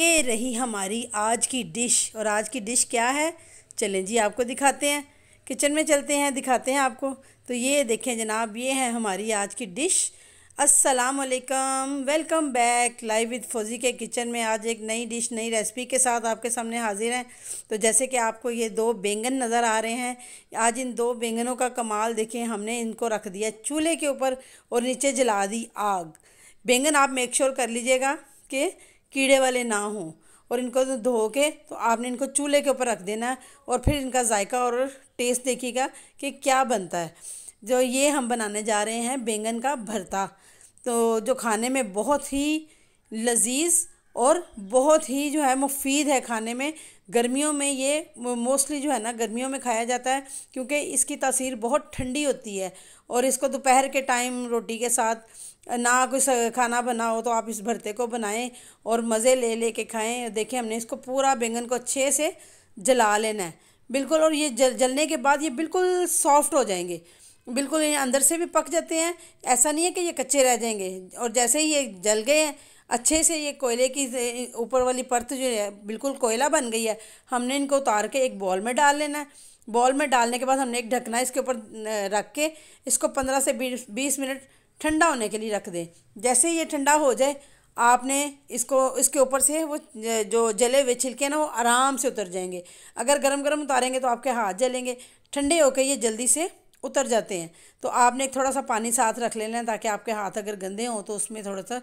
ये रही हमारी आज की डिश और आज की डिश क्या है चलें जी आपको दिखाते हैं किचन में चलते हैं दिखाते हैं आपको तो ये देखें जनाब ये है हमारी आज की डिश अस्सलाम वालेकुम वेलकम बैक लाइव विद फौजी के किचन में आज एक नई डिश नई रेसिपी के साथ आपके सामने हाजिर हैं तो जैसे कि आपको ये दो बैंगन नज़र आ रहे हैं आज इन दो बैंगनों का कमाल देखें हमने इनको रख दिया चूल्हे के ऊपर और नीचे जला दी आग बैंगन आप मेक श्योर कर लीजिएगा कि कीड़े वाले ना हों और इनको तो धो के तो आपने इनको चूल्हे के ऊपर रख देना है और फिर इनका जायका और टेस्ट देखिएगा कि क्या बनता है जो ये हम बनाने जा रहे हैं बैंगन का भरता तो जो खाने में बहुत ही लजीज़ और बहुत ही जो है मुफीद है खाने में गर्मियों में ये मोस्टली जो है ना गर्मियों में खाया जाता है क्योंकि इसकी तासीर बहुत ठंडी होती है और इसको दोपहर के टाइम रोटी के साथ ना कुछ खाना बनाओ तो आप इस भरते को बनाएं और मज़े ले ले के खाएँ देखें हमने इसको पूरा बैंगन को अच्छे से जला लेना है बिल्कुल और ये जल जलने के बाद ये बिल्कुल सॉफ्ट हो जाएंगे बिल्कुल ये अंदर से भी पक जाते हैं ऐसा नहीं है कि ये कच्चे रह जाएंगे और जैसे ही ये जल गए हैं अच्छे से ये कोयले की ऊपर वाली परत जो है बिल्कुल कोयला बन गई है हमने इनको उतार के एक बॉल में डाल लेना है बॉल में डालने के बाद हमने एक ढकना इसके ऊपर रख के इसको पंद्रह से बीस मिनट ठंडा होने के लिए रख दें जैसे ही ये ठंडा हो जाए आपने इसको इसके ऊपर से वो जो जले हुए छिलके ना वो आराम से उतर जाएंगे अगर गरम गरम उतारेंगे तो आपके हाथ जलेंगे ठंडे होकर ये जल्दी से उतर जाते हैं तो आपने एक थोड़ा सा पानी साथ रख लेना है ताकि आपके हाथ अगर गंदे हों तो उसमें थोड़ा सा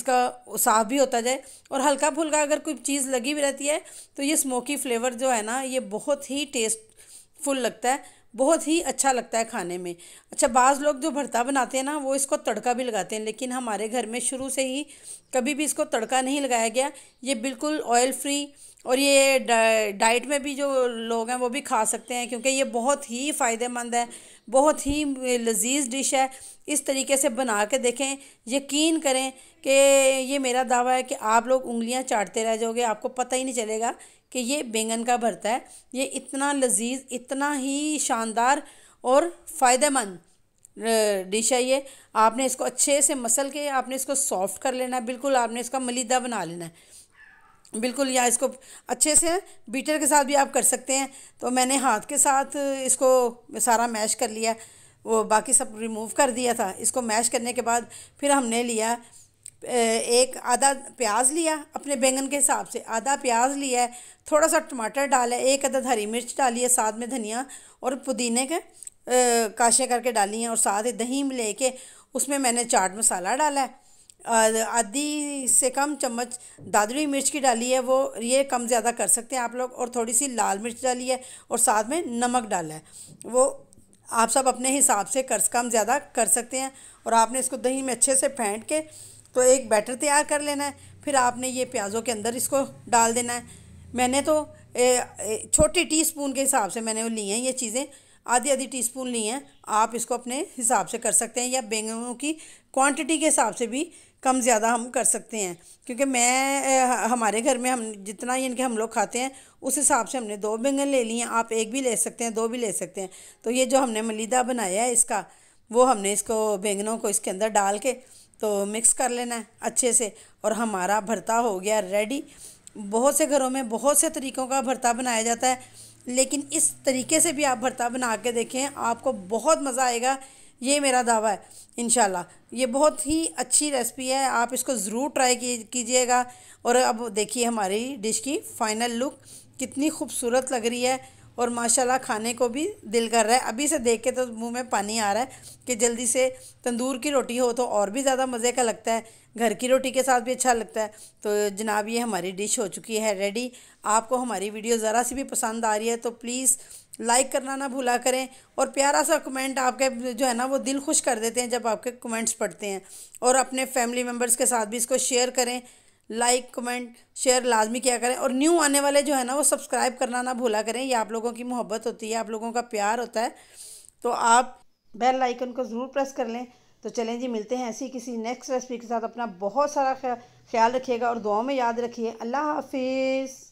इसका साफ भी होता जाए और हल्का फुल्का अगर कोई चीज़ लगी भी रहती है तो ये स्मोकी फ्लेवर जो है ना ये बहुत ही टेस्टफुल लगता है बहुत ही अच्छा लगता है खाने में अच्छा बाज़ लोग जो भरता बनाते हैं ना वो इसको तड़का भी लगाते हैं लेकिन हमारे घर में शुरू से ही कभी भी इसको तड़का नहीं लगाया गया ये बिल्कुल ऑयल फ्री और ये डाइट में भी जो लोग हैं वो भी खा सकते हैं क्योंकि ये बहुत ही फ़ायदेमंद है बहुत ही लजीज डिश है इस तरीके से बना के देखें यकीन करें कि ये मेरा दावा है कि आप लोग उंगलियां चाटते रह जाओगे आपको पता ही नहीं चलेगा कि ये बैंगन का भरता है ये इतना लजीज इतना ही शानदार और फ़ायदेमंद डिश है ये आपने इसको अच्छे से मसल के आपने इसको सॉफ्ट कर लेना है बिल्कुल आपने इसका मलिदा बना लेना है बिल्कुल या इसको अच्छे से बीटर के साथ भी आप कर सकते हैं तो मैंने हाथ के साथ इसको सारा मैश कर लिया वो बाकी सब रिमूव कर दिया था इसको मैश करने के बाद फिर हमने लिया एक आधा प्याज लिया अपने बैंगन के हिसाब से आधा प्याज लिया है थोड़ा सा टमाटर डाला है एक अदद हरी मिर्च डाली है साथ में धनिया और पुदीने के काशे करके डाली हैं और साथ ही दही में लेके उसमें मैंने चाट मसाला डाला है आधी से कम चम्मच दादरी मिर्च की डाली है वो ये कम ज़्यादा कर सकते हैं आप लोग और थोड़ी सी लाल मिर्च डाली है और साथ में नमक डाला है वो आप सब अपने हिसाब से कर कम ज़्यादा कर सकते हैं और आपने इसको दही में अच्छे से फेंट के तो एक बैटर तैयार कर लेना है फिर आपने ये प्याज़ों के अंदर इसको डाल देना है मैंने तो ए, टी छोटी के हिसाब से मैंने वो ली हैं ये चीज़ें आधी आधी टीस्पून ली है आप इसको अपने हिसाब से कर सकते हैं या बैंगनों की क्वांटिटी के हिसाब से भी कम ज़्यादा हम कर सकते हैं क्योंकि मैं हमारे घर में हम जितना यानी कि हम लोग खाते हैं उस हिसाब से हमने दो बैंगन ले लिए हैं आप एक भी ले सकते हैं दो भी ले सकते हैं तो ये जो हमने मलिदा बनाया है इसका वो हमने इसको बैंगनों को इसके अंदर डाल के तो मिक्स कर लेना है अच्छे से और हमारा भरता हो गया रेडी बहुत से घरों में बहुत से तरीक़ों का भरता बनाया जाता है लेकिन इस तरीके से भी आप भरता बना के देखें आपको बहुत मज़ा आएगा ये मेरा दावा है इन ये बहुत ही अच्छी रेसिपी है आप इसको ज़रूर ट्राई कीजिएगा और अब देखिए हमारी डिश की फ़ाइनल लुक कितनी खूबसूरत लग रही है और माशाल्लाह खाने को भी दिल कर रहा है अभी से देख के तो मुंह में पानी आ रहा है कि जल्दी से तंदूर की रोटी हो तो और भी ज़्यादा मज़े का लगता है घर की रोटी के साथ भी अच्छा लगता है तो जनाब ये हमारी डिश हो चुकी है रेडी आपको हमारी वीडियो ज़रा सी भी पसंद आ रही है तो प्लीज़ लाइक करना ना भूला करें और प्यारा सा कमेंट आपके जो है ना वो दिल खुश कर देते हैं जब आपके कमेंट्स पढ़ते हैं और अपने फैमिली मेम्बर्स के साथ भी इसको शेयर करें लाइक कमेंट शेयर लाजमी किया करें और न्यू आने वाले जो है ना वो सब्सक्राइब करना ना भूला करें ये आप लोगों की मोहब्बत होती है आप लोगों का प्यार होता है तो आप बेल लाइकन को ज़रूर प्रेस कर लें तो चलें जी मिलते हैं ऐसी किसी नेक्स्ट रेसिपी के साथ अपना बहुत सारा ख्याल रखिएगा और दुआओं में याद रखिए अल्लाह हाफिज़